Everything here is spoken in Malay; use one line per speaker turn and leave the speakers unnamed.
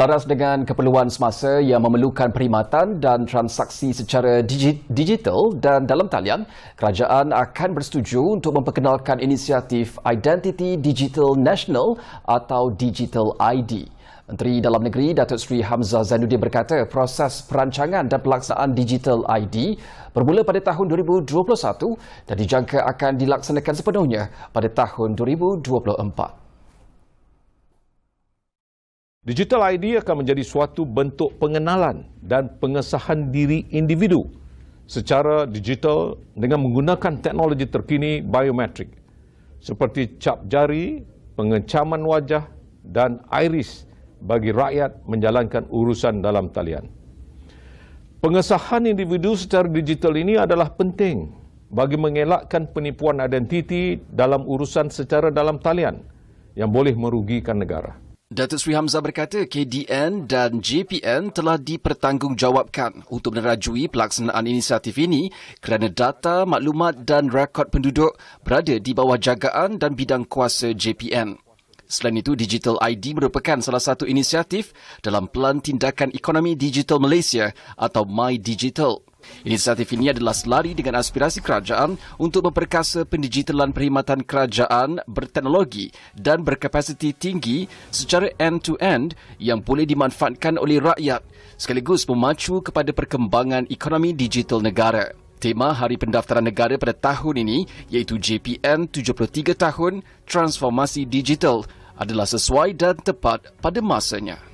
Laras dengan keperluan semasa yang memerlukan perkhidmatan dan transaksi secara digital dan dalam talian, kerajaan akan bersetuju untuk memperkenalkan inisiatif Identity Digital National atau Digital ID. Menteri Dalam Negeri Datuk Sri Hamzah Zainuddin berkata proses perancangan dan pelaksanaan Digital ID bermula pada tahun 2021 dan dijangka akan dilaksanakan sepenuhnya pada tahun
2024. Digital ID akan menjadi suatu bentuk pengenalan dan pengesahan diri individu secara digital dengan menggunakan teknologi terkini biometrik seperti cap jari, pengecaman wajah dan iris bagi rakyat menjalankan urusan dalam talian. Pengesahan individu secara digital ini adalah penting bagi mengelakkan penipuan identiti dalam urusan secara dalam talian yang boleh merugikan negara. Datuk Sri Hamzah berkata KDN dan
JPN telah dipertanggungjawabkan untuk menerajui pelaksanaan inisiatif ini kerana data, maklumat dan rekod penduduk berada di bawah jagaan dan bidang kuasa JPN. Selain itu, Digital ID merupakan salah satu inisiatif dalam Pelan Tindakan Ekonomi Digital Malaysia atau My Digital. Inisiatif ini adalah selari dengan aspirasi kerajaan untuk memperkasa pendigitalan perkhidmatan kerajaan berteknologi dan berkapasiti tinggi secara end-to-end yang boleh dimanfaatkan oleh rakyat sekaligus memacu kepada perkembangan ekonomi digital negara. Tema Hari Pendaftaran Negara pada tahun ini iaitu JPN 73 Tahun Transformasi Digital adalah sesuai dan tepat pada masanya.